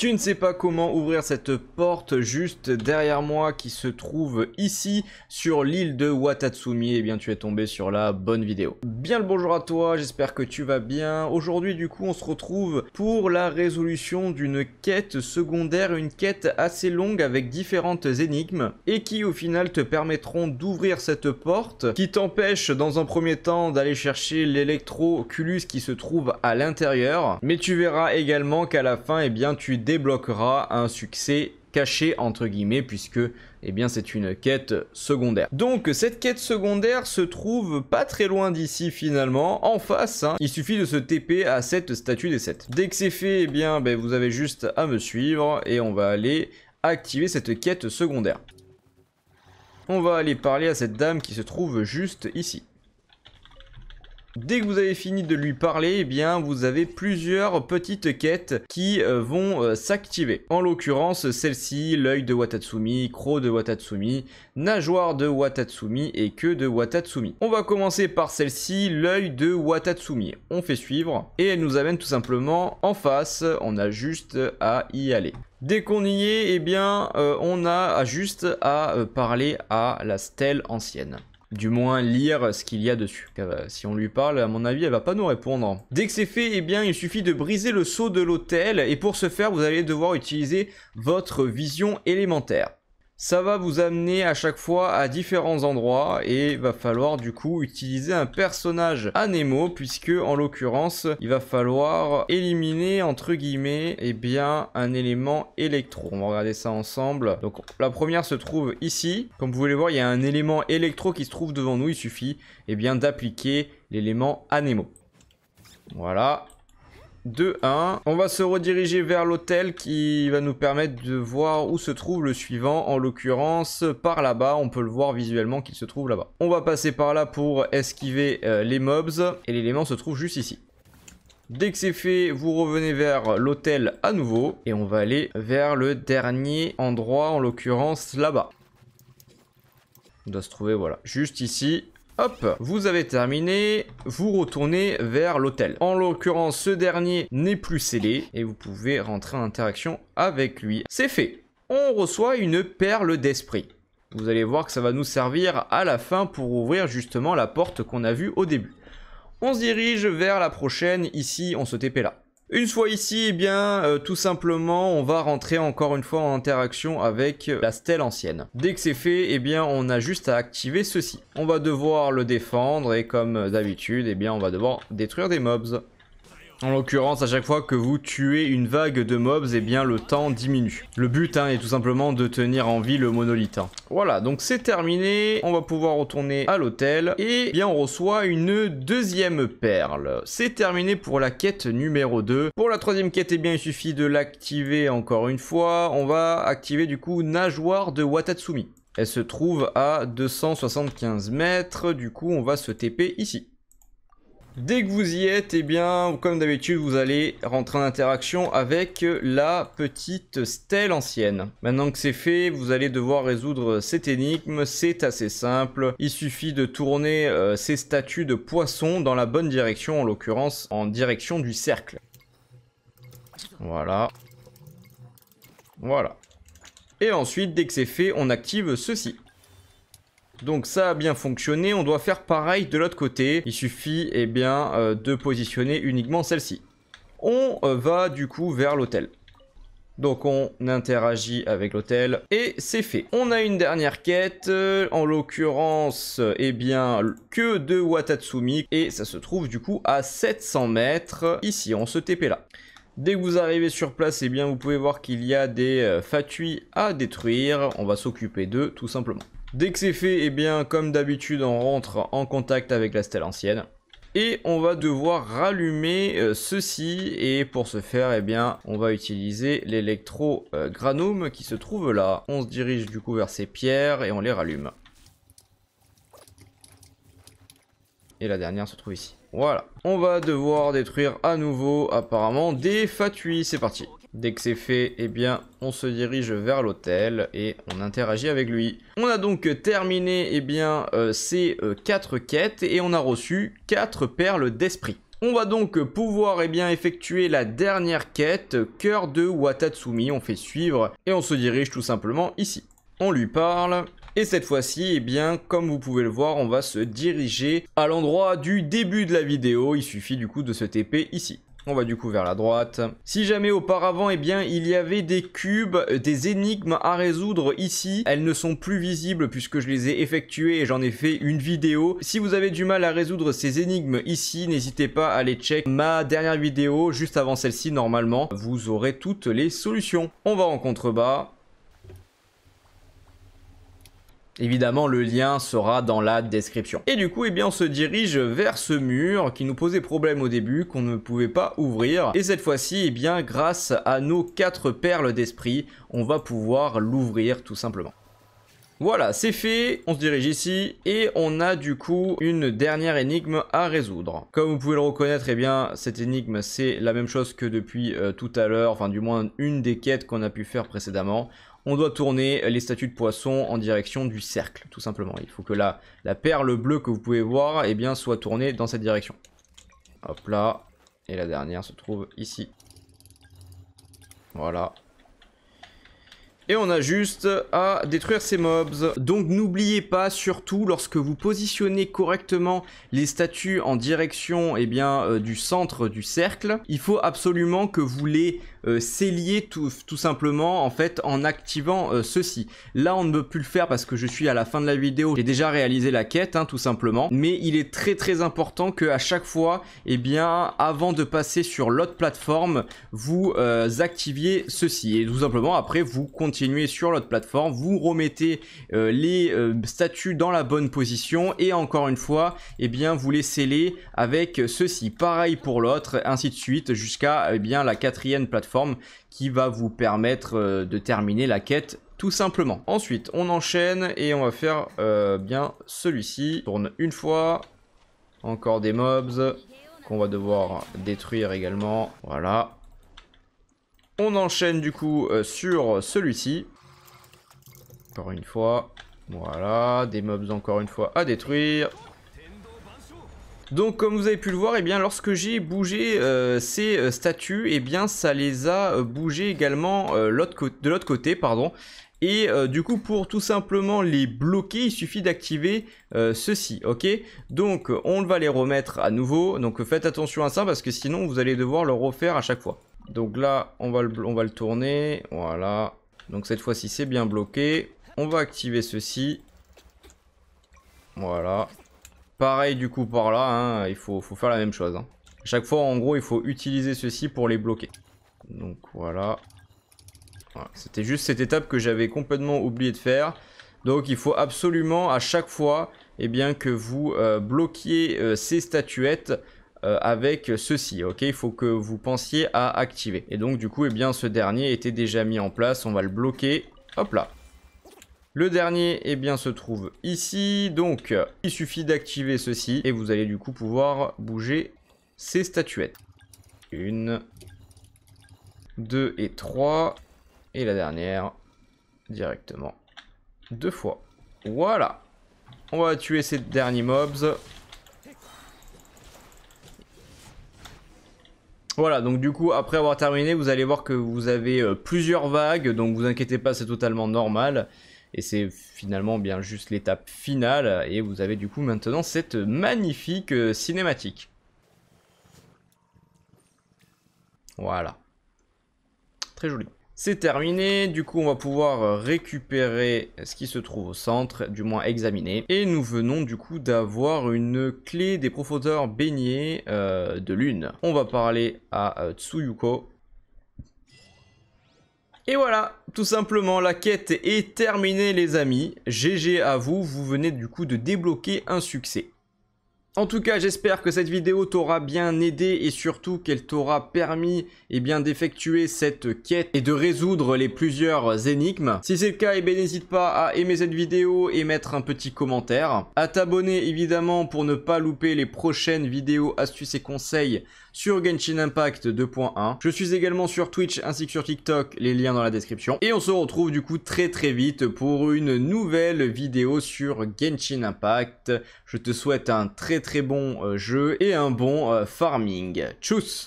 Tu ne sais pas comment ouvrir cette porte juste derrière moi qui se trouve ici sur l'île de Watatsumi. Eh bien, tu es tombé sur la bonne vidéo. Bien le bonjour à toi, j'espère que tu vas bien. Aujourd'hui, du coup, on se retrouve pour la résolution d'une quête secondaire, une quête assez longue avec différentes énigmes et qui, au final, te permettront d'ouvrir cette porte qui t'empêche, dans un premier temps, d'aller chercher l'électroculus qui se trouve à l'intérieur. Mais tu verras également qu'à la fin, eh bien, tu débloquera un succès caché entre guillemets puisque eh bien c'est une quête secondaire. Donc cette quête secondaire se trouve pas très loin d'ici finalement, en face. Hein. Il suffit de se TP à cette statue des 7. Dès que c'est fait, eh bien ben, vous avez juste à me suivre et on va aller activer cette quête secondaire. On va aller parler à cette dame qui se trouve juste ici. Dès que vous avez fini de lui parler, eh bien vous avez plusieurs petites quêtes qui euh, vont euh, s'activer. En l'occurrence, celle-ci, l'œil de Watatsumi, croc de Watatsumi, nageoire de Watatsumi et queue de Watatsumi. On va commencer par celle-ci, l'œil de Watatsumi. On fait suivre et elle nous amène tout simplement en face, on a juste à y aller. Dès qu'on y est, eh bien, euh, on a juste à parler à la stèle ancienne du moins lire ce qu'il y a dessus. Euh, si on lui parle, à mon avis, elle va pas nous répondre. Dès que c'est fait, eh bien, il suffit de briser le seau de l'hôtel et pour ce faire, vous allez devoir utiliser votre vision élémentaire. Ça va vous amener à chaque fois à différents endroits et il va falloir du coup utiliser un personnage anemo, puisque en l'occurrence il va falloir éliminer entre guillemets eh bien un élément électro. On va regarder ça ensemble. Donc la première se trouve ici. Comme vous pouvez le voir il y a un élément électro qui se trouve devant nous. Il suffit eh bien d'appliquer l'élément anemo. Voilà, 2-1. On va se rediriger vers l'hôtel qui va nous permettre de voir où se trouve le suivant. En l'occurrence, par là-bas. On peut le voir visuellement qu'il se trouve là-bas. On va passer par là pour esquiver euh, les mobs. Et l'élément se trouve juste ici. Dès que c'est fait, vous revenez vers l'hôtel à nouveau. Et on va aller vers le dernier endroit, en l'occurrence là-bas. On doit se trouver, voilà, juste ici. Hop, vous avez terminé, vous retournez vers l'hôtel. En l'occurrence, ce dernier n'est plus scellé et vous pouvez rentrer en interaction avec lui. C'est fait, on reçoit une perle d'esprit. Vous allez voir que ça va nous servir à la fin pour ouvrir justement la porte qu'on a vue au début. On se dirige vers la prochaine, ici on se TP là. Une fois ici, eh bien, euh, tout simplement, on va rentrer encore une fois en interaction avec euh, la stèle ancienne. Dès que c'est fait, eh bien, on a juste à activer ceci. On va devoir le défendre et comme euh, d'habitude, eh bien, on va devoir détruire des mobs. En l'occurrence, à chaque fois que vous tuez une vague de mobs, eh bien le temps diminue. Le but hein, est tout simplement de tenir en vie le monolithe. Hein. Voilà, donc c'est terminé. On va pouvoir retourner à l'hôtel. Et bien on reçoit une deuxième perle. C'est terminé pour la quête numéro 2. Pour la troisième quête, eh bien il suffit de l'activer encore une fois. On va activer du coup Nageoire de Watatsumi. Elle se trouve à 275 mètres, du coup on va se TP ici. Dès que vous y êtes, eh bien, comme d'habitude, vous allez rentrer en interaction avec la petite stèle ancienne. Maintenant que c'est fait, vous allez devoir résoudre cette énigme. C'est assez simple. Il suffit de tourner euh, ces statues de poissons dans la bonne direction, en l'occurrence en direction du cercle. Voilà. Voilà. Et ensuite, dès que c'est fait, on active ceci. Donc ça a bien fonctionné, on doit faire pareil de l'autre côté. Il suffit eh bien, euh, de positionner uniquement celle-ci. On euh, va du coup vers l'hôtel. Donc on interagit avec l'hôtel et c'est fait. On a une dernière quête, euh, en l'occurrence, eh bien, que de Watatsumi. Et ça se trouve du coup à 700 mètres, ici, on se TP là. Dès que vous arrivez sur place, eh bien, vous pouvez voir qu'il y a des fatui à détruire. On va s'occuper d'eux, tout simplement. Dès que c'est fait, et eh bien, comme d'habitude, on rentre en contact avec la stèle ancienne. Et on va devoir rallumer euh, ceci. Et pour ce faire, eh bien, on va utiliser lélectro euh, qui se trouve là. On se dirige du coup vers ces pierres et on les rallume. Et la dernière se trouve ici. Voilà. On va devoir détruire à nouveau, apparemment, des fatui. C'est parti. Dès que c'est fait, eh bien, on se dirige vers l'hôtel et on interagit avec lui. On a donc terminé, eh bien, euh, ces euh, quatre quêtes et on a reçu quatre perles d'esprit. On va donc pouvoir eh bien, effectuer la dernière quête, cœur de Watatsumi, on fait suivre et on se dirige tout simplement ici. On lui parle et cette fois-ci, eh bien, comme vous pouvez le voir, on va se diriger à l'endroit du début de la vidéo, il suffit du coup de se TP ici. On va du coup vers la droite. Si jamais auparavant, eh bien, il y avait des cubes, euh, des énigmes à résoudre ici, elles ne sont plus visibles puisque je les ai effectuées et j'en ai fait une vidéo. Si vous avez du mal à résoudre ces énigmes ici, n'hésitez pas à aller check ma dernière vidéo juste avant celle-ci normalement. Vous aurez toutes les solutions. On va en contrebas. Évidemment, le lien sera dans la description. Et du coup, eh bien, on se dirige vers ce mur qui nous posait problème au début, qu'on ne pouvait pas ouvrir. Et cette fois-ci, eh bien, grâce à nos quatre perles d'esprit, on va pouvoir l'ouvrir tout simplement. Voilà, c'est fait, on se dirige ici, et on a du coup une dernière énigme à résoudre. Comme vous pouvez le reconnaître, eh bien, cette énigme, c'est la même chose que depuis euh, tout à l'heure, enfin du moins une des quêtes qu'on a pu faire précédemment on doit tourner les statues de poisson en direction du cercle, tout simplement. Il faut que la, la perle bleue que vous pouvez voir eh bien, soit tournée dans cette direction. Hop là, et la dernière se trouve ici. Voilà, et on a juste à détruire ces mobs. Donc n'oubliez pas, surtout lorsque vous positionnez correctement les statues en direction eh bien, euh, du centre du cercle, il faut absolument que vous les euh, tout, simplement en fait en activant euh, ceci. Là on ne peut plus le faire parce que je suis à la fin de la vidéo, j'ai déjà réalisé la quête hein, tout simplement. Mais il est très très important que à chaque fois, et eh bien avant de passer sur l'autre plateforme, vous euh, activiez ceci. Et tout simplement après vous continuez sur l'autre plateforme, vous remettez euh, les euh, statues dans la bonne position et encore une fois, et eh bien, vous les scellez avec ceci. Pareil pour l'autre, ainsi de suite jusqu'à eh bien la quatrième plateforme qui va vous permettre euh, de terminer la quête tout simplement. Ensuite, on enchaîne et on va faire bien celui-ci. Tourne une fois. Encore des mobs qu'on va devoir détruire également. Voilà, on enchaîne du coup euh, sur celui-ci. Encore une fois. Voilà, des mobs encore une fois à détruire. Donc comme vous avez pu le voir, et eh bien lorsque j'ai bougé euh, ces euh, statues, et eh bien ça les a bougés également de l'autre côté, pardon. Et du coup pour tout simplement les bloquer, il suffit d'activer ceci, ok Donc on va les remettre à nouveau, donc faites attention à ça parce que sinon vous allez devoir le refaire à chaque fois. Donc là, on va le, on va tourner. Voilà. Donc cette fois-ci, c'est bien bloqué. On va activer ceci. Voilà. Pareil du coup par là, hein. il faut, faire la même chose. Hein. chaque fois, en gros, il faut utiliser ceci pour les bloquer. Donc voilà. C'était juste cette étape que j'avais complètement oublié de faire. Donc il faut absolument à chaque fois eh bien, que vous euh, bloquiez euh, ces statuettes euh, avec ceci, ok Il faut que vous pensiez à activer. Et donc du coup, eh bien, ce dernier était déjà mis en place, on va le bloquer, hop là. Le dernier, eh bien, se trouve ici, donc il suffit d'activer ceci et vous allez du coup pouvoir bouger ces statuettes. Une, deux et trois, et la dernière directement deux fois. Voilà. On va tuer ces derniers mobs. Voilà, donc du coup, après avoir terminé, vous allez voir que vous avez euh, plusieurs vagues, donc vous inquiétez pas, c'est totalement normal. Et c'est finalement bien juste l'étape finale, et vous avez du coup maintenant cette magnifique euh, cinématique. Voilà. Très joli. C'est terminé, du coup on va pouvoir euh, récupérer ce qui se trouve au centre, du moins examiner. Et nous venons du coup d'avoir une clé des profondeurs baignées euh, de lune. On va parler à euh, Tsuyuko. Et voilà, tout simplement la quête est terminée les amis. GG à vous, vous venez du coup de débloquer un succès. En tout cas, j'espère que cette vidéo t'aura bien aidé et surtout qu'elle t'aura permis et eh bien d'effectuer cette quête et de résoudre les plusieurs énigmes. Si c'est le cas, eh n'hésite pas à aimer cette vidéo et mettre un petit commentaire. À t'abonner évidemment pour ne pas louper les prochaines vidéos, astuces et conseils sur Genshin Impact 2.1. Je suis également sur Twitch ainsi que sur TikTok, les liens dans la description. Et on se retrouve du coup très très vite pour une nouvelle vidéo sur Genshin Impact. Je te souhaite un très très très bon euh, jeu et un bon euh, farming. Tchuss